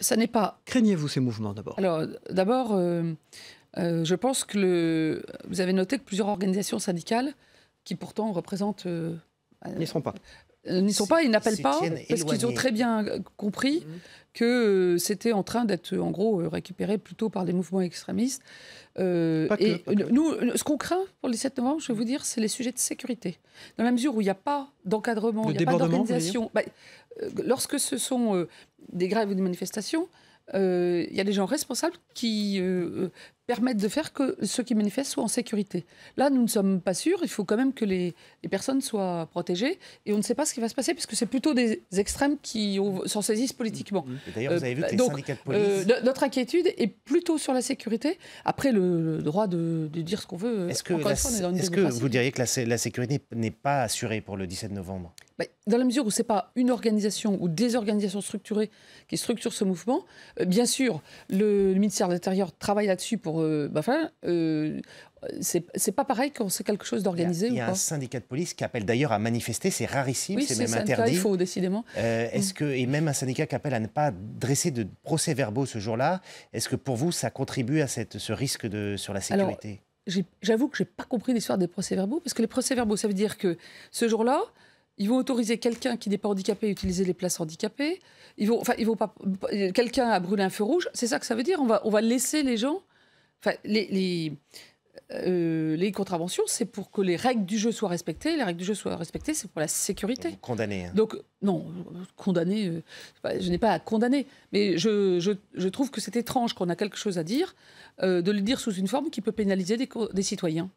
Ça n'est pas. Craignez-vous ces mouvements d'abord Alors, d'abord, euh, euh, je pense que le... vous avez noté que plusieurs organisations syndicales, qui pourtant représentent. Euh, N'y seront pas. Euh, n'y sont pas, ils n'appellent pas, parce qu'ils ont très bien euh, compris mm-hmm. que euh, c'était en train d'être, en gros, récupéré plutôt par des mouvements extrémistes. et nous, ce qu'on craint pour le 17 novembre, je vais vous dire, c'est les sujets de sécurité. Dans la mesure où il n'y a pas d'encadrement, il n'y a pas d'organisation. Bah, lorsque ce sont des grèves ou des manifestations, il y a des gens responsables qui permettre de faire que ceux qui manifestent soient en sécurité. Là, nous ne sommes pas sûrs. Il faut quand même que les, personnes soient protégées. Et on ne sait pas ce qui va se passer, puisque c'est plutôt des extrêmes qui s'en saisissent politiquement. Mm-hmm. D'ailleurs, vous avez vu que euh, les syndicats de police... Euh, notre inquiétude est plutôt sur la sécurité. Après, le, droit de, dire ce qu'on veut. Est-ce que, que vous diriez que la, la sécurité n'est pas assurée pour le 17 novembre ben, dans la mesure où ce n'est pas une organisation ou des organisations structurées qui structurent ce mouvement, euh, bien sûr, le ministère de l'Intérieur travaille là-dessus pour euh, bah, enfin, euh, c'est pas pareil quand c'est quelque chose d'organisé. Il y a, un syndicat de police qui appelle d'ailleurs à manifester, c'est rarissime, c'est même interdit. Il faut décidément. Euh, est-ce mm. que et même un syndicat qui appelle à ne pas dresser de procès-verbaux ce jour-là, est-ce que pour vous ça contribue à cette, ce risque de sur la sécurité J'avoue que j'ai pas compris l'histoire des procès-verbaux parce que les procès-verbaux, ça veut dire que ce jour-là, ils vont autoriser quelqu'un qui n'est pas handicapé à utiliser les places handicapées. enfin, pas. Quelqu'un a brûlé un feu rouge. C'est ça que ça veut dire. On va, on va laisser les gens Enfin, les, euh, les, contraventions, c'est pour que les règles du jeu soient respectées. Les règles du jeu soient respectées, c'est pour la sécurité. Condamné. Hein. Donc, non, condamné, euh, je n'ai pas à condamner. Mais je, trouve que c'est étrange qu'on a quelque chose à dire, euh, de le dire sous une forme qui peut pénaliser des, des citoyens.